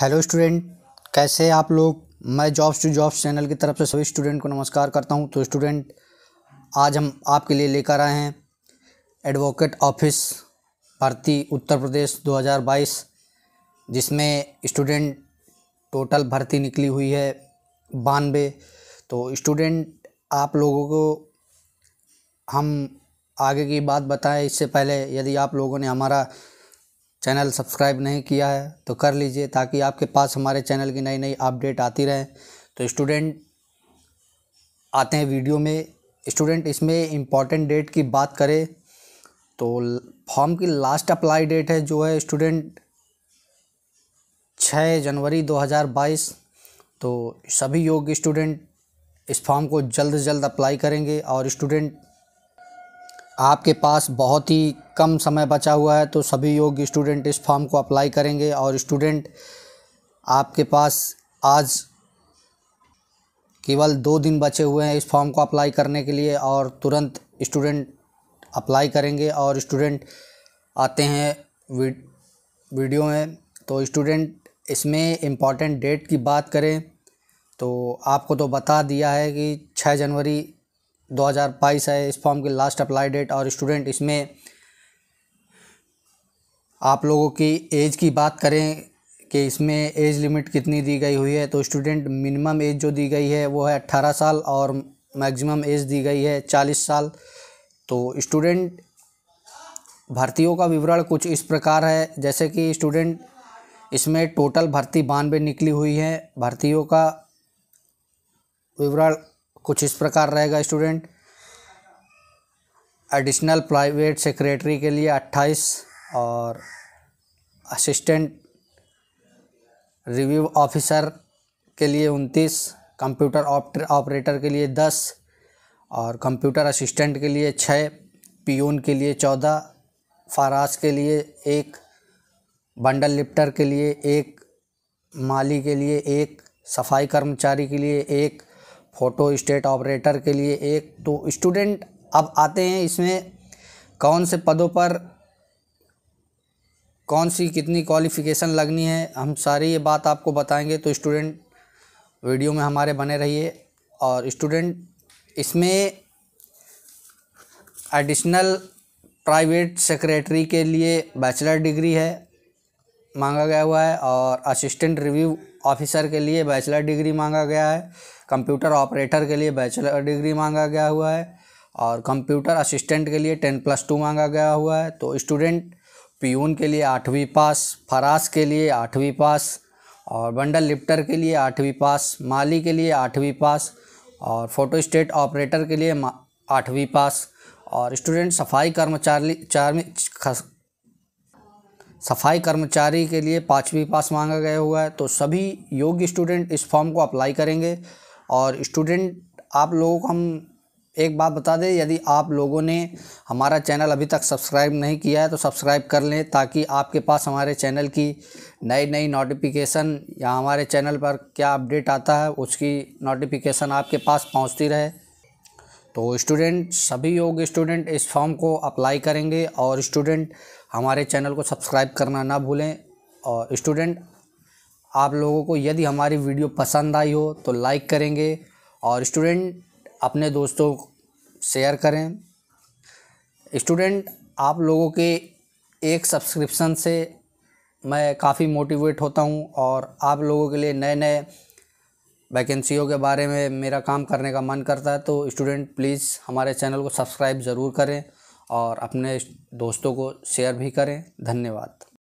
hello student कैसे आप लोग मैं जॉब्स टू जॉब्स चैनल की तरफ से सभी स्टूडेंट को नमस्कार करता हूं तो स्टूडेंट आज हम आपके लिए लेकर आए हैं एडवोकेट ऑफिस भर्ती उत्तर प्रदेश 2022 जिसमें स्टूडेंट टोटल भर्ती निकली हुई है बानवे तो स्टूडेंट आप लोगों को हम आगे की बात बताएं इससे पहले यदि आप लोगों ने हमारा चैनल सब्सक्राइब नहीं किया है तो कर लीजिए ताकि आपके पास हमारे चैनल की नई नई अपडेट आती रहे तो स्टूडेंट आते हैं वीडियो में स्टूडेंट इसमें इम्पॉर्टेंट डेट की बात करें तो फॉर्म की लास्ट अप्लाई डेट है जो है स्टूडेंट छः जनवरी 2022 तो सभी योग्य स्टूडेंट इस फॉर्म को जल्द जल्द अप्लाई करेंगे और स्टूडेंट आपके पास बहुत ही कम समय बचा हुआ है तो सभी योग्य स्टूडेंट इस फॉर्म को अप्लाई करेंगे और स्टूडेंट आपके पास आज केवल दो दिन बचे हुए हैं इस फॉर्म को अप्लाई करने के लिए और तुरंत स्टूडेंट अप्लाई करेंगे और स्टूडेंट आते हैं वीडियो में तो स्टूडेंट इसमें इम्पॉर्टेंट डेट की बात करें तो आपको तो बता दिया है कि 6 जनवरी 2022 है इस फॉर्म की लास्ट अप्लाई डेट और स्टूडेंट इसमें आप लोगों की एज की बात करें कि इसमें एज लिमिट कितनी दी गई हुई है तो स्टूडेंट मिनिमम एज जो दी गई है वो है अट्ठारह साल और मैक्सिमम एज दी गई है चालीस साल तो स्टूडेंट भर्तियों का विवरण कुछ इस प्रकार है जैसे कि स्टूडेंट इसमें टोटल भर्ती बानवे निकली हुई है भर्तियों का विवरण कुछ इस प्रकार रहेगा स्टूडेंट एडिशनल प्राइवेट सेक्रेटरी के लिए अट्ठाईस और असिस्टेंट रिव्यू ऑफिसर के लिए उनतीस कंप्यूटर ऑपरेटर के लिए दस और कंप्यूटर असिस्टेंट के लिए छः पियून के लिए चौदह फाराज़ के लिए एक बंडल लिफ्टर के लिए एक माली के लिए एक सफाई कर्मचारी के लिए एक फ़ोटो स्टेट ऑपरेटर के लिए एक तो स्टूडेंट अब आते हैं इसमें कौन से पदों पर कौन सी कितनी क्वालिफ़िकेशन लगनी है हम सारी ये बात आपको बताएंगे तो स्टूडेंट वीडियो में हमारे बने रहिए और स्टूडेंट इसमें एडिशनल प्राइवेट सेक्रेटरी के लिए बैचलर डिग्री है मांगा गया हुआ है और असिस्टेंट रिव्यू ऑफिसर के लिए बैचलर डिग्री मांगा गया है कंप्यूटर ऑपरेटर के लिए बैचलर डिग्री मांगा गया हुआ है और कंप्यूटर असिस्टेंट के लिए टेन प्लस टू मांगा गया हुआ है तो स्टूडेंट पीयून के लिए आठवीं पास फरास के लिए आठवीं पास और बंडल लिफ्टर के लिए आठवीं पास माली के लिए आठवीं पास और फोटो स्टेट ऑपरेटर के लिए आठवीं पास और स्टूडेंट सफाई कर्मचारी सफाई कर्मचारी के लिए पाँचवीं पास मांगा गया हुआ है तो सभी योग्य स्टूडेंट इस फॉर्म को अप्लाई करेंगे और स्टूडेंट आप लोगों को हम एक बात बता दें यदि आप लोगों ने हमारा चैनल अभी तक सब्सक्राइब नहीं किया है तो सब्सक्राइब कर लें ताकि आपके पास हमारे चैनल की नई नई नोटिफिकेशन या हमारे चैनल पर क्या अपडेट आता है उसकी नोटिफिकेशन आपके पास पहुंचती रहे तो स्टूडेंट सभी योग स्टूडेंट इस फॉर्म को अप्लाई करेंगे और स्टूडेंट हमारे चैनल को सब्सक्राइब करना ना भूलें और स्टूडेंट आप लोगों को यदि हमारी वीडियो पसंद आई हो तो लाइक करेंगे और स्टूडेंट अपने दोस्तों शेयर करें स्टूडेंट आप लोगों के एक सब्सक्रिप्शन से मैं काफ़ी मोटिवेट होता हूं और आप लोगों के लिए नए नए वैकेंसीयों के बारे में मेरा काम करने का मन करता है तो स्टूडेंट प्लीज़ हमारे चैनल को सब्सक्राइब ज़रूर करें और अपने दोस्तों को शेयर भी करें धन्यवाद